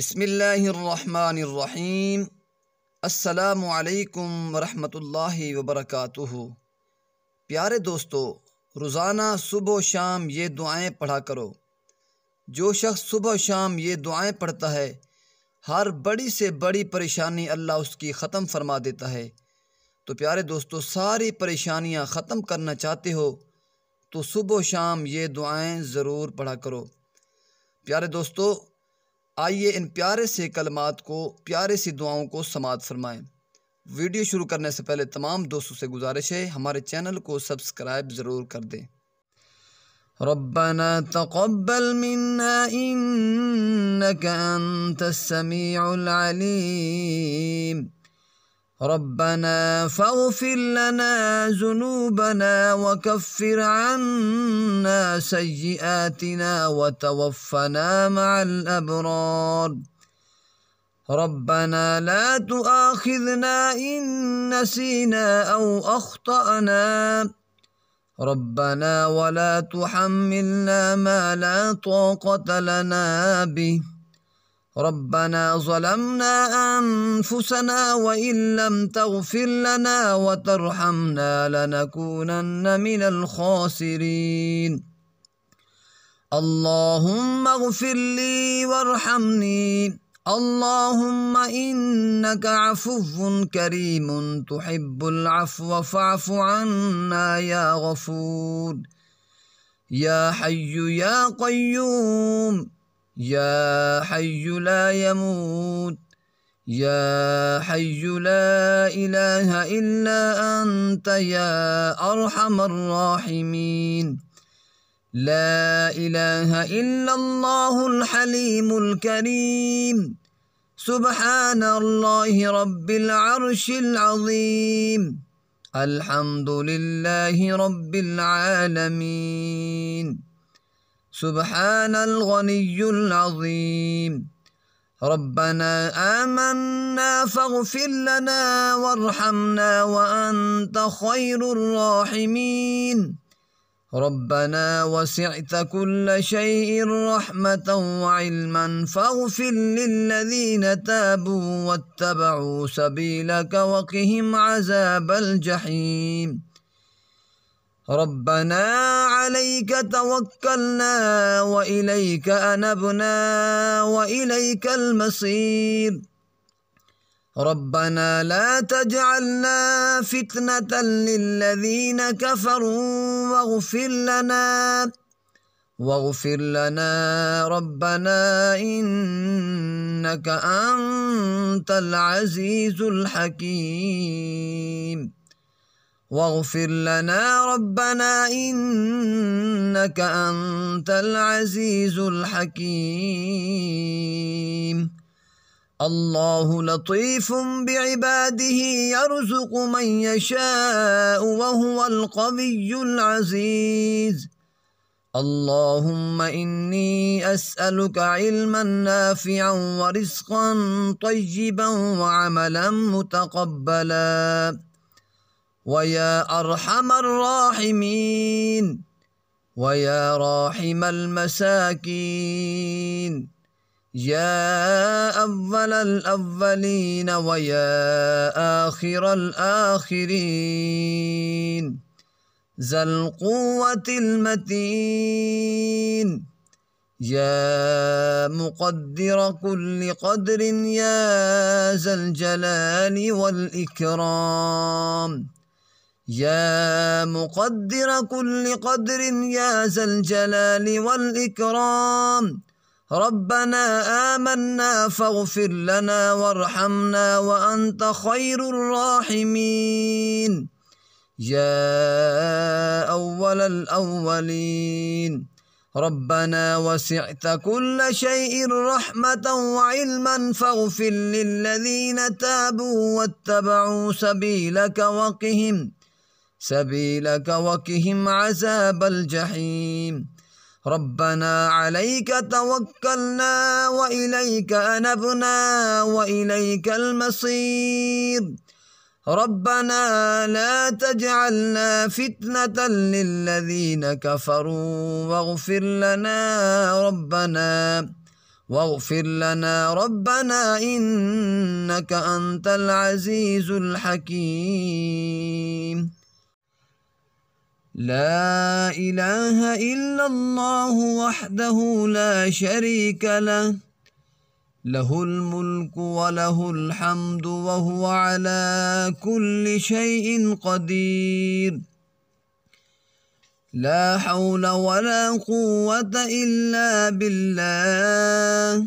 بسم اللہ الرحمن الرحیم السلام علیکم ورحمۃ اللہ وبرکاتہ پیارے دوستو روزانہ صبح و شام یہ دعائیں پڑھا کرو جو شخص صبح و شام یہ دعائیں پڑھتا ہے ہر بڑی سے بڑی پریشانی اللہ اس کی ختم فرما دیتا ہے تو پیارے دوستو ساری پریشانیاں ختم کرنا چاہتے ہو تو صبح و شام یہ دعائیں ضرور پڑھا کرو پیارے دوستو آئیے ان پیارے سے کلمات کو پیارے سی دعاؤں کو سماعت فرمائیں ویڈیو شروع کرنے سے پہلے تمام دوستوں سے گزارش ہے ہمارے چینل کو سبسکرائب ضرور کر دیں ربنا تقبل منا ربنا فاغفر لنا ذنوبنا وكفر عنا سيئاتنا وتوفنا مع الأبرار ربنا لا تؤاخذنا إن نسينا أو أخطأنا ربنا ولا تحملنا ما لا طاقة لنا به ربنا ظلمنا أنفسنا وإن لم تغفر لنا وترحمنا لنكونن من الخاسرين اللهم اغفر لي وارحمني اللهم إنك عفو كريم تحب العفو فاعف عنا يا غفور يا حي يا قيوم يا حي لا يموت يا حي لا إله إلا أنت يا أرحم الراحمين لا إله إلا الله الحليم الكريم سبحان الله رب العرش العظيم الحمد لله رب العالمين سبحان الغني العظيم ربنا آمنا فاغفر لنا وارحمنا وأنت خير الراحمين ربنا وسعت كل شيء رحمة وعلما فاغفر للذين تابوا واتبعوا سبيلك وقهم عذاب الجحيم ربنا عليك توكلنا وإليك أنبنا وإليك المصير ربنا لا تجعلنا فتنة للذين كفروا واغفر لنا واغفر لنا ربنا إنك أنت العزيز الحكيم واغفر لنا ربنا انك انت العزيز الحكيم الله لطيف بعباده يرزق من يشاء وهو القوي العزيز اللهم اني اسالك علما نافعا ورزقا طيبا وعملا متقبلا ويا أرحم الراحمين ويا راحم المساكين يا أول الأولين ويا آخر الآخرين ذا القوة المتين يا مقدر كل قدر يا ذا الجلال والإكرام يا مقدر كل قدر يا ذا الجلال والإكرام ربنا آمنا فاغفر لنا وارحمنا وأنت خير الراحمين يا أول الأولين ربنا وسعت كل شيء رحمة وعلما فاغفر للذين تابوا واتبعوا سبيلك وقهم سبيلك وكهم عذاب الجحيم ربنا عليك توكلنا وإليك أنبنا وإليك المصير ربنا لا تجعلنا فتنة للذين كفروا واغفر لنا ربنا واغفر لنا ربنا إنك أنت العزيز الحكيم لا إله إلا الله وحده لا شريك له له الملك وله الحمد وهو على كل شيء قدير لا حول ولا قوة إلا بالله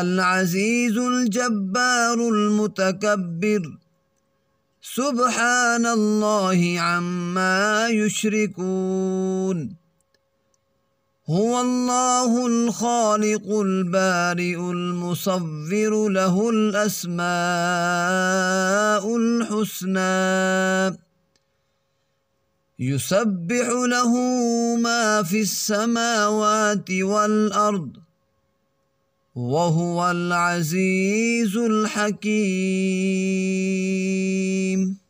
العزيز الجبار المتكبر سبحان الله عما يشركون هو الله الخالق البارئ المصور له الاسماء الحسنى يسبح له ما في السماوات والارض وهو العزيز الحكيم